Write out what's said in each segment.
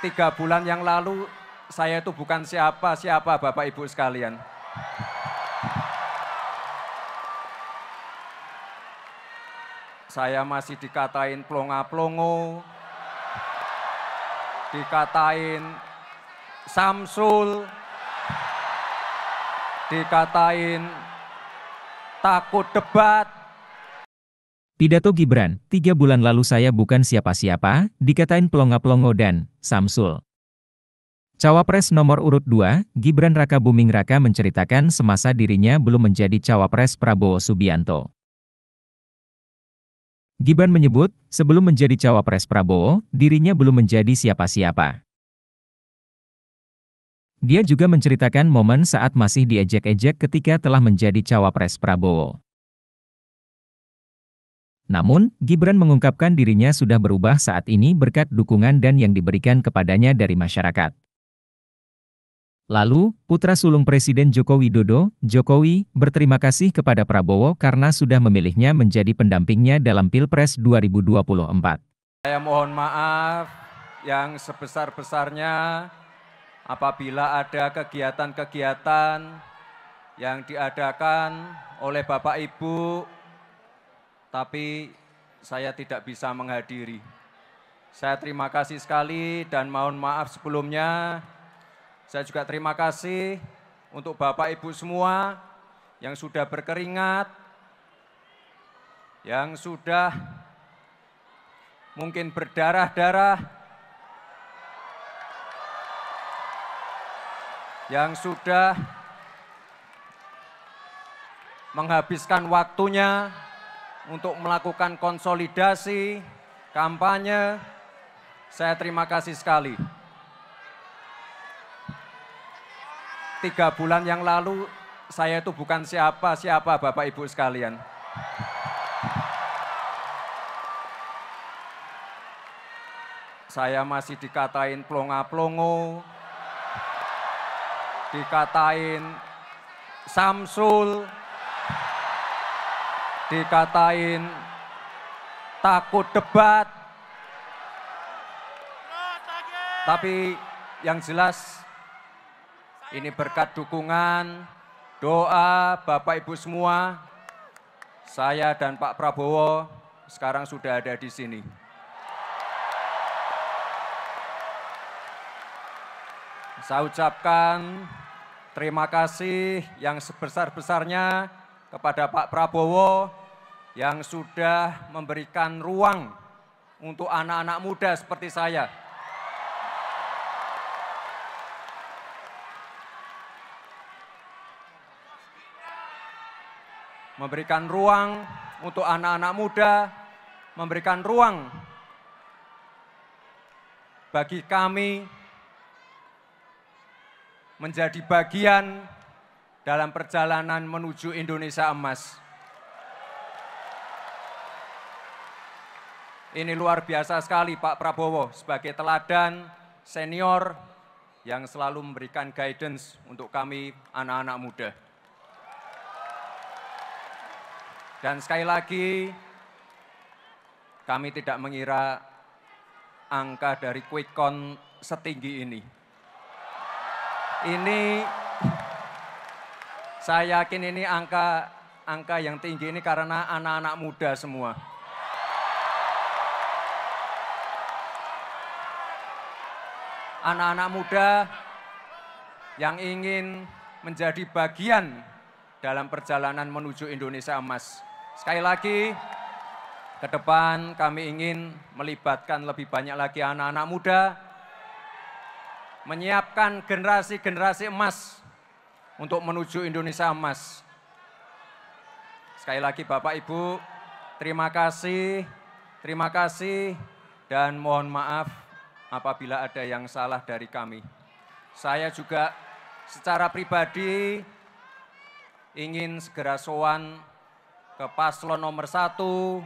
tiga bulan yang lalu saya itu bukan siapa-siapa Bapak Ibu sekalian. Saya masih dikatain plonga-plongo, dikatain Samsul, dikatain takut debat, Pidato Gibran, tiga bulan lalu saya bukan siapa-siapa, dikatain pelongo-pelongo dan Samsul. Cawapres nomor urut 2, Gibran Raka Buming Raka menceritakan semasa dirinya belum menjadi cawapres Prabowo Subianto. Gibran menyebut, sebelum menjadi cawapres Prabowo, dirinya belum menjadi siapa-siapa. Dia juga menceritakan momen saat masih diejek-ejek ketika telah menjadi cawapres Prabowo. Namun, Gibran mengungkapkan dirinya sudah berubah saat ini berkat dukungan dan yang diberikan kepadanya dari masyarakat. Lalu, putra sulung Presiden Joko Widodo, Jokowi, berterima kasih kepada Prabowo karena sudah memilihnya menjadi pendampingnya dalam Pilpres 2024. Saya mohon maaf yang sebesar-besarnya apabila ada kegiatan-kegiatan yang diadakan oleh Bapak Ibu tapi saya tidak bisa menghadiri. Saya terima kasih sekali dan mohon maaf sebelumnya. Saya juga terima kasih untuk Bapak Ibu semua yang sudah berkeringat, yang sudah mungkin berdarah-darah, yang sudah menghabiskan waktunya untuk melakukan konsolidasi, kampanye. Saya terima kasih sekali. Tiga bulan yang lalu saya itu bukan siapa-siapa Bapak Ibu sekalian. Saya masih dikatain plonga-plongo, dikatain Samsul, dikatain takut debat. Tapi yang jelas ini berkat dukungan, doa Bapak Ibu semua, saya dan Pak Prabowo sekarang sudah ada di sini. Saya ucapkan terima kasih yang sebesar-besarnya kepada Pak Prabowo yang sudah memberikan ruang untuk anak-anak muda seperti saya. Memberikan ruang untuk anak-anak muda, memberikan ruang bagi kami menjadi bagian dalam perjalanan menuju Indonesia emas. Ini luar biasa sekali Pak Prabowo sebagai teladan senior yang selalu memberikan guidance untuk kami anak-anak muda. Dan sekali lagi, kami tidak mengira angka dari quick count setinggi ini. Ini saya yakin ini angka angka yang tinggi ini karena anak-anak muda semua. anak-anak muda yang ingin menjadi bagian dalam perjalanan menuju Indonesia Emas. Sekali lagi, ke depan kami ingin melibatkan lebih banyak lagi anak-anak muda, menyiapkan generasi-generasi emas untuk menuju Indonesia Emas. Sekali lagi Bapak Ibu, terima kasih, terima kasih, dan mohon maaf apabila ada yang salah dari kami. Saya juga secara pribadi ingin segera soan ke paslon nomor satu,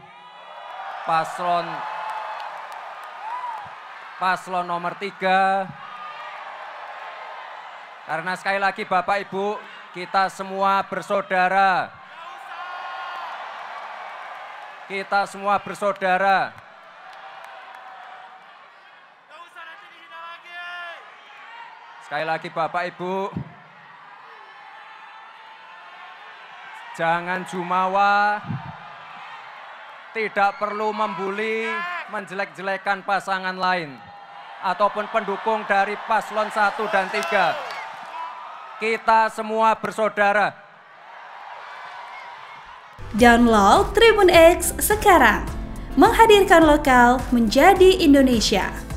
paslon paslon nomor tiga, karena sekali lagi Bapak Ibu, kita semua bersaudara. Kita semua bersaudara. Sekali lagi Bapak Ibu, jangan jumawa, tidak perlu membuli, menjelek-jelekan pasangan lain ataupun pendukung dari paslon 1 dan 3. Kita semua bersaudara. Download Tribun X sekarang. Menghadirkan lokal menjadi Indonesia.